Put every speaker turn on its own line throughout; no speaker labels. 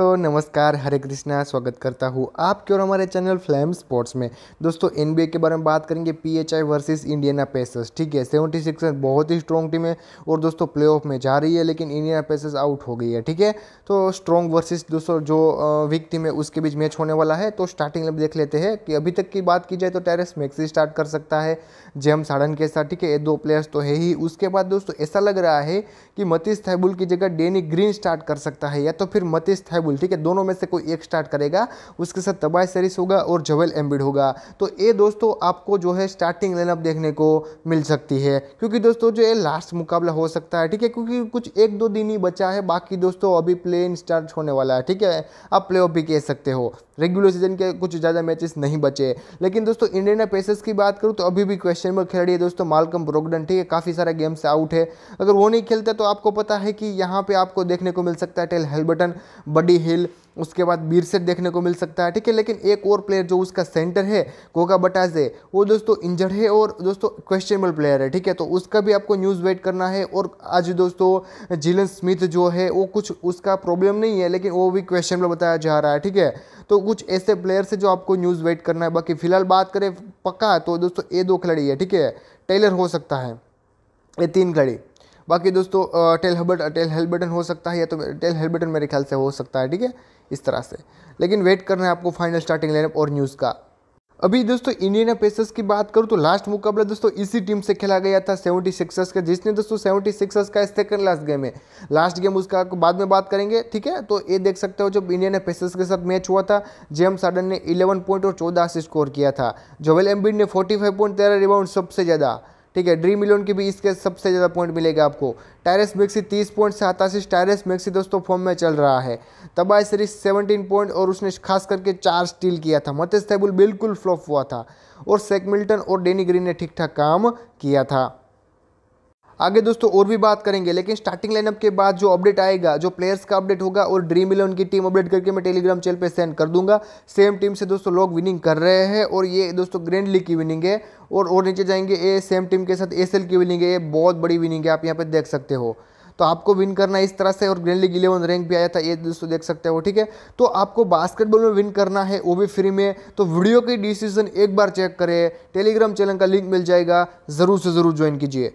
तो नमस्कार हरे कृष्णा स्वागत करता हूँ आपके और हमारे चैनल फ्लैम स्पोर्ट्स में दोस्तों एनबीए के बारे में बात करेंगे P H I versus Indiana Pacers ठीक है सेवेंटी सिक्स बहुत ही स्ट्रॉन्ग टीम है और दोस्तों प्लेऑफ में जा रही है लेकिन इंडियना पेसर्स आउट हो गई है ठीक है तो स्ट्रॉन्ग वर्सेज दोस्तों जो वीक टीम है उसके बीच मैच होने वाला है तो स्टार्टिंग में देख लेते हैं कि अभी तक की बात की जाए तो टेरिस मैक्सी स्टार्ट कर सकता है जेम साड़न के साथ ठीक है ये दो प्लेयर्स तो है ही उसके बाद दोस्तों ऐसा लग रहा है कि मतीस थैबुल की जगह डेनी ग्रीन स्टार्ट कर सकता है या तो फिर मतीस थैबुल राहुल ठीक है दोनों में से कोई एक स्टार्ट करेगा उसके साथ तबाह सरिस होगा और जवेल एम्बिड होगा तो ये दोस्तों आपको जो है स्टार्टिंग लाइनअप देखने को मिल सकती है क्योंकि दोस्तों जो ये लास्ट मुकाबला हो सकता है ठीक है क्योंकि कुछ एक दो दिन ही बचा है बाकी दोस्तों अभी प्लेन स्टार्ट होने वाला है ठीक है आप प्ले ऑफ भी कह सकते हो रेगुलर सीजन के कुछ ज़्यादा मैचेस नहीं बचे लेकिन दोस्तों इंडियन पेसर्स की बात करूँ तो अभी भी क्वेश्चन में खिलाड़ी है दोस्तों मालकम ब्रोगडन ठीक है काफ़ी सारे गेम से आउट है अगर वो नहीं खेलते तो आपको पता है कि यहाँ पर आपको देखने को मिल सकता है टेल हेलबटन बडी हिल उसके बाद बीरसेट देखने को मिल सकता है ठीक है लेकिन एक और प्लेयर जो उसका सेंटर है कोका बटाजे वो दोस्तों इंजर्ड है और दोस्तों क्वेश्चनेबल प्लेयर है ठीक है तो उसका भी आपको न्यूज़ वेट करना है और आज दोस्तों जिलन स्मिथ जो है वो कुछ उसका प्रॉब्लम नहीं है लेकिन वो भी क्वेश्चनेबल बताया जा रहा है ठीक है तो कुछ ऐसे प्लेयर से जो आपको न्यूज़ वेट करना है बाकी फिलहाल बात करें पक्का तो दोस्तों ये दो खिलाड़ी है ठीक है टेलर हो सकता है ये तीन खिलाड़ी बाकी दोस्तों टेल हबट टेल हेल बटन हो सकता है या तो टेल हेल बटन मेरे ख्याल से हो सकता है ठीक है इस तरह से लेकिन वेट करना है आपको फाइनल स्टार्टिंग लाइनअप और न्यूज़ का अभी दोस्तों इंडियन पेसर्स की बात करूँ तो लास्ट मुकाबला दोस्तों इसी टीम से खेला गया था सेवेंटी सिक्सर्स का जिसने दोस्तों सेवेंटी सिक्सर्स का सेकंड लास्ट गेम है लास्ट गेम उसका बाद में बात करेंगे ठीक है तो ये देख सकते हो जब इंडियन पेसर्स के साथ मैच हुआ था जेम साडन ने इलेवन पॉइंट और चौदह से स्कोर किया था जोवेल एम्बिड ने फोर्टी फाइव पॉइंट तेरह रिबाउंड सबसे ज़्यादा ठीक है ड्रीम इलेवन की भी इसके सबसे ज़्यादा पॉइंट मिलेगा आपको टायरस मैक्सी तीस पॉइंट सतासी टायरस मैक्सी दोस्तों फॉर्म में चल रहा है तबाह सीरीज सेवनटीन पॉइंट और उसने खास करके चार स्टील किया था मतेस्थेबुल बिल्कुल फ्लॉप हुआ था और सेकमिल्टन और डेनी ग्रीन ने ठीक ठाक काम किया था आगे दोस्तों और भी बात करेंगे लेकिन स्टार्टिंग लाइनअप के बाद जो अपडेट आएगा जो प्लेयर्स का अपडेट होगा और ड्रीम इलेवन की टीम अपडेट करके मैं टेलीग्राम चैनल पर सेंड कर दूंगा सेम टीम से दोस्तों लोग विनिंग कर रहे हैं और ये दोस्तों ग्रैंड लीग की विनिंग है और और नीचे जाएंगे ए सेम टीम के साथ एस की विनिंग है ये बहुत बड़ी विनिंग है आप यहाँ पर देख सकते हो तो आपको विन करना इस तरह से और ग्रैंड लीग इलेवन रैंक भी आया था ये दोस्तों देख सकते हो ठीक है तो आपको बास्केटबॉल में विन करना है वो भी फ्री में तो वीडियो की डिसीजन एक बार चेक करें टेलीग्राम चैनल का लिंक मिल जाएगा ज़रूर से ज़रूर ज्वाइन कीजिए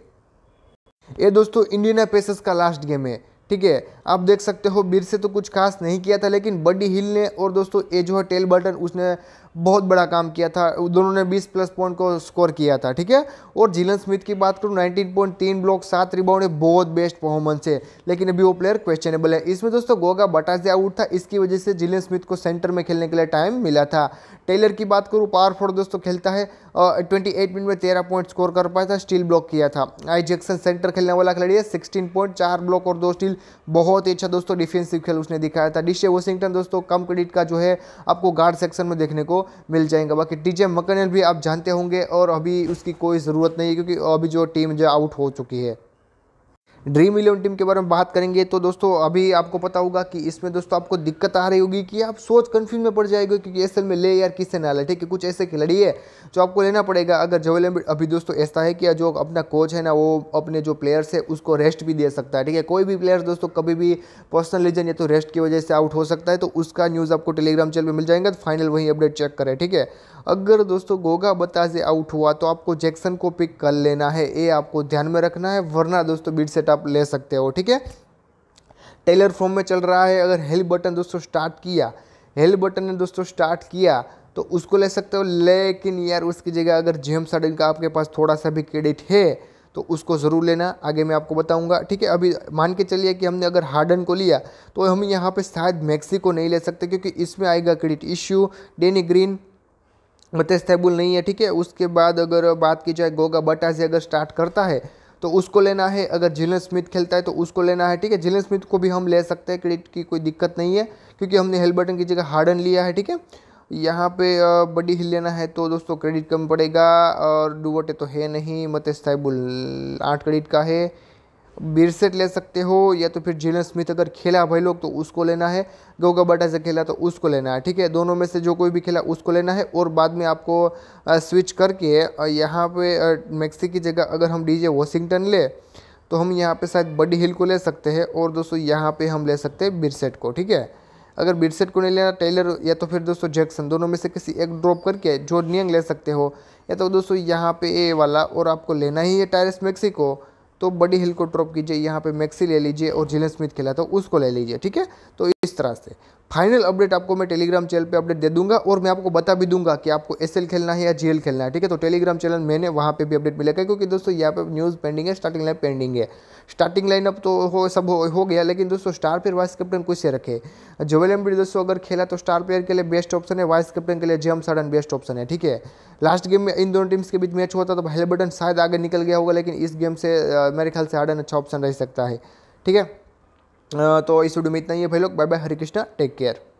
ये दोस्तों इंडियन पेसर्स का लास्ट गेम है ठीक है आप देख सकते हो बिर से तो कुछ खास नहीं किया था लेकिन बड्डी हिल ने और दोस्तों ये जो है टेल बर्टन उसने बहुत बड़ा काम किया था दोनों ने 20 प्लस पॉइंट को स्कोर किया था ठीक है और जीलन स्मिथ की बात करूँ 19.3 ब्लॉक सात रिबाउंड बहुत बेस्ट परफॉर्मेंस है लेकिन अभी वो प्लेयर क्वेश्चनेबल है इसमें दोस्तों गोगा बटाजे आउट था इसकी वजह से जीलन स्मिथ को सेंटर में खेलने के लिए टाइम मिला था टेलर की बात करूँ पावर फोर दोस्तों खेलता है ट्वेंटी मिनट में तेरह पॉइंट स्कोर कर पाया था स्टील ब्लॉक किया था आई जैक्सन सेंटर खेलने वाला खिलाड़ी है सिक्सटीन ब्लॉक और दो स्टील बहुत ही अच्छा दोस्तों डिफेंसिव खेल उसने दिखाया था डिशे वॉशिंगटन दोस्तों कम क्रेडिट का जो है आपको गार्ड सेक्शन में देखने को मिल जाएंगे बाकी टीजे मकनल भी आप जानते होंगे और अभी उसकी कोई ज़रूरत नहीं है क्योंकि अभी जो टीम जो आउट हो चुकी है ड्रीम इलेवन टीम के बारे में बात करेंगे तो दोस्तों अभी आपको पता होगा कि इसमें दोस्तों आपको दिक्कत आ रही होगी कि आप सोच कन्फ्यूज में पड़ जाएगा क्योंकि एस में ले यार किससे ना ले ठीक है कुछ ऐसे खिलाड़ी है जो आपको लेना पड़ेगा अगर जवेल अभी दोस्तों ऐसा है कि जो अपना कोच है ना वो अपने जो प्लेयर्स है उसको रेस्ट भी दे सकता है ठीक है कोई भी प्लेयर्स दोस्तों कभी भी पर्सनल रीजन या तो रेस्ट की वजह से आउट हो सकता है तो उसका न्यूज़ आपको टेलीग्राम चैनल पर मिल जाएगा तो फाइनल वहीं अपडेट चेक करें ठीक है अगर दोस्तों गोगा बता से आउट हुआ तो आपको जैक्सन को पिक कर लेना है ये आपको ध्यान में रखना है वरना दोस्तों बीट सेट आप ले सकते हो ठीक है टेलर फॉर्म में चल रहा है अगर हेल्प बटन दोस्तों स्टार्ट किया हेल्प बटन ने दोस्तों स्टार्ट किया तो उसको ले सकते हो लेकिन यार उसकी जगह अगर जेम साडन का आपके पास थोड़ा सा भी क्रेडिट है तो उसको ज़रूर लेना आगे मैं आपको बताऊंगा ठीक है अभी मान के चलिए कि हमने अगर हार्डन को लिया तो हम यहाँ पे शायद मैक्सी को नहीं ले सकते क्योंकि इसमें आएगा credit issue Danny Green stable नहीं है ठीक है उसके बाद अगर बात की जाए गोगा बटा से अगर स्टार्ट करता है तो उसको लेना है अगर जिलन स्मिथ खेलता है तो उसको लेना है ठीक है जिलन स्मिथ को भी हम ले सकते हैं क्रेडिट की कोई दिक्कत नहीं है क्योंकि हमने हेलबर्टन की जगह हार्डन लिया है ठीक है यहाँ पे बडी हिल लेना है तो दोस्तों क्रेडिट कम पड़ेगा और डुबटे तो है नहीं मतेस्थाइबुल आठ क्रेडिट का है बिरसेट ले सकते हो या तो फिर जेलन स्मिथ अगर खेला भाई लोग तो उसको लेना है गोगा बाटा से खेला तो उसको लेना है ठीक है दोनों में से जो कोई भी खेला उसको लेना है और बाद में आपको स्विच करके यहाँ पे मैक्सी की जगह अगर हम डीजे वॉशिंगटन ले तो हम यहाँ पे शायद बडी हिल को ले सकते हैं और दोस्तों यहाँ पर हम ले सकते हैं बिरसेट को ठीक है अगर बिरसेट को नहीं लेना टेलर या तो फिर दोस्तों जैक्सन दोनों में से किसी एक ड्रॉप करके जो नियंग ले सकते हो या तो दोस्तों यहाँ पे ए वाला और आपको लेना ही है टायरस मैक्सी को तो बड़ी हिल को ड्रॉप कीजिए यहाँ पे मैक्सी ले लीजिए और जिले स्मिथ खेला तो उसको ले लीजिए ठीक है तो इस तरह से फाइनल अपडेट आपको मैं टेलीग्राम चैनल पे अपडेट दे दूंगा और मैं आपको बता भी दूंगा कि आपको एस खेलना है या जी खेलना है ठीक है तो टेलीग्राम चैनल मैंने वहाँ पे भी अपडेट मिलेगा क्योंकि दोस्तों यहाँ पे न्यूज़ पेंडिंग है स्टार्टिंग लाइन पेंडिंग है स्टार्टिंग लाइन अब तो हो सब हो, हो गया लेकिन दोस्तों स्टार प्लेयर वाइस कैप्टन कुछ से रखे जोवेल एम्बिड दोस्तों अगर खेला तो स्टार प्लेयर के लिए बेस्ट ऑप्शन है वाइस कैप्टन के लिए जेम सडन बेस्ट ऑप्शन है ठीक है लास्ट गेम में इन दोनों टीम्स के बीच मैच होता तो हेलबटन शायद आगे निकल गया होगा लेकिन इस गेम से मेरे ख्याल से हार्डन अच्छा ऑप्शन रह सकता है ठीक है तो इस वीडियो में इतना ही है भाई लोग bye bye Hare Krishna take care